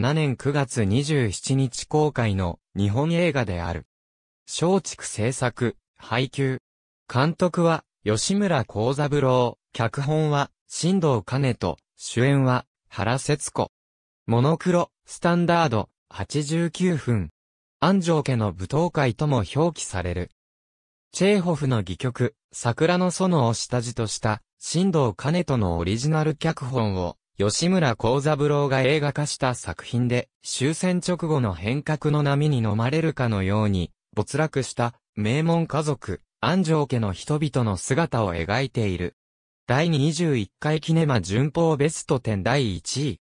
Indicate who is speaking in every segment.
Speaker 1: 2007年9月27日公開の日本映画である。松竹制作、配給。監督は、吉村幸三郎、脚本は、新藤兼と、主演は、原節子。モノクロ、スタンダード、89分。安城家の舞踏会とも表記される。チェーホフの戯曲、桜の園を下地とした、新藤兼とのオリジナル脚本を、吉村幸三郎が映画化した作品で、終戦直後の変革の波に飲まれるかのように、没落した名門家族、安城家の人々の姿を描いている。第21回キネマ順法ベスト10第1位。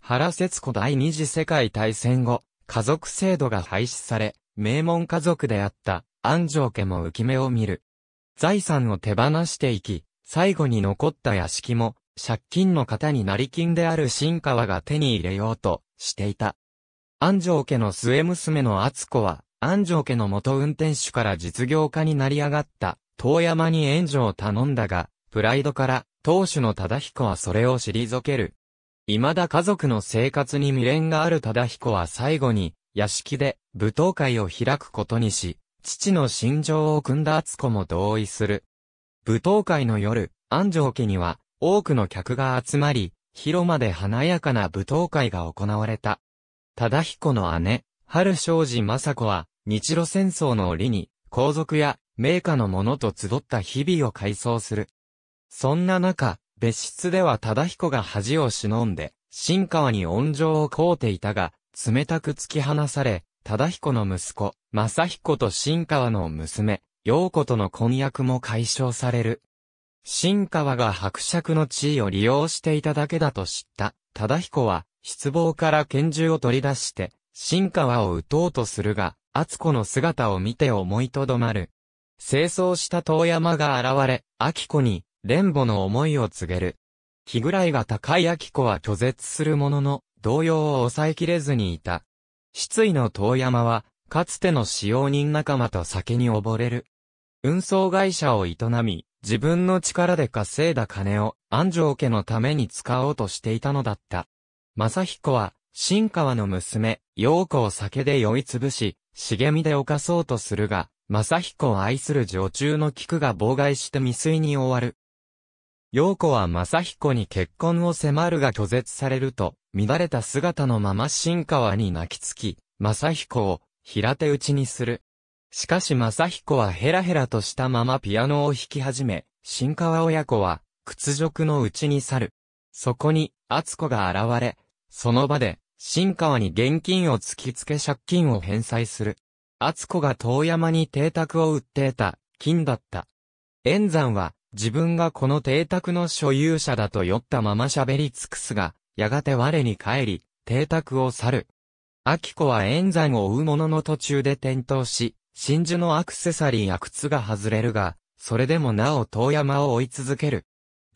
Speaker 1: 原節子第二次世界大戦後、家族制度が廃止され、名門家族であった安城家も浮き目を見る。財産を手放していき、最後に残った屋敷も、借金の方に成金である新川が手に入れようとしていた。安城家の末娘の厚子は、安城家の元運転手から実業家になり上がった、遠山に援助を頼んだが、プライドから、当主の忠彦はそれを退ける。未だ家族の生活に未練がある忠彦は最後に、屋敷で舞踏会を開くことにし、父の心情を汲んだ厚子も同意する。舞踏会の夜、安城家には、多くの客が集まり、広間で華やかな舞踏会が行われた。忠彦の姉、春正治政子は、日露戦争の折に、皇族や名家の者と集った日々を改装する。そんな中、別室では忠彦が恥を忍んで、新川に恩情を請うていたが、冷たく突き放され、忠彦の息子、正彦と新川の娘、陽子との婚約も解消される。新川が伯爵の地位を利用していただけだと知った、忠彦は、失望から拳銃を取り出して、新川を撃とうとするが、厚子の姿を見て思いとどまる。清掃した遠山が現れ、秋子に、連母の思いを告げる。日ぐらいが高い秋子は拒絶するものの、動揺を抑えきれずにいた。失意の遠山は、かつての使用人仲間と酒に溺れる。運送会社を営み、自分の力で稼いだ金を安城家のために使おうとしていたのだった。正彦は、新川の娘、陽子を酒で酔いつぶし、茂みで犯そうとするが、正彦を愛する女中の菊が妨害して未遂に終わる。陽子は正彦に結婚を迫るが拒絶されると、乱れた姿のまま新川に泣きつき、正彦を平手打ちにする。しかし正彦はヘラヘラとしたままピアノを弾き始め、新川親子は、屈辱のうちに去る。そこに、厚子が現れ、その場で、新川に現金を突きつけ借金を返済する。厚子が遠山に邸宅を売って得た、金だった。円山は、自分がこの邸宅の所有者だと酔ったまま喋り尽くすが、やがて我に帰り、邸宅を去る。秋子は円山を追う者の途中で転倒し、真珠のアクセサリーや靴が外れるが、それでもなお遠山を追い続ける。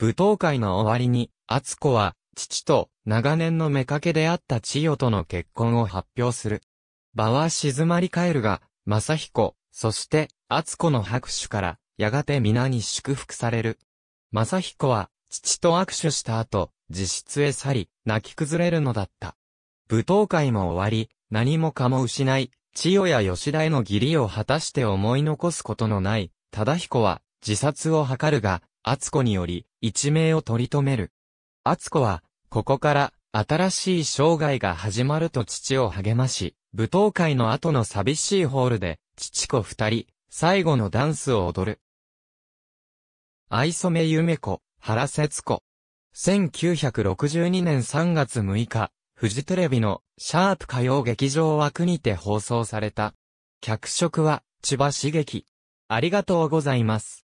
Speaker 1: 舞踏会の終わりに、厚子は、父と長年の妾であった千代との結婚を発表する。場は静まり返るが、正彦、そして、厚子の拍手から、やがて皆に祝福される。正彦は、父と握手した後、自室へ去り、泣き崩れるのだった。舞踏会も終わり、何もかも失い、千代や吉田への義理を果たして思い残すことのない、忠彦は、自殺を図るが、厚子により、一命を取り留める。厚子は、ここから、新しい生涯が始まると父を励まし、舞踏会の後の寂しいホールで、父子二人、最後のダンスを踊る。愛染夢子、原節子。1962年3月6日、フジテレビのシャープ歌謡劇場枠にて放送された。脚色は千葉茂樹。ありがとうございます。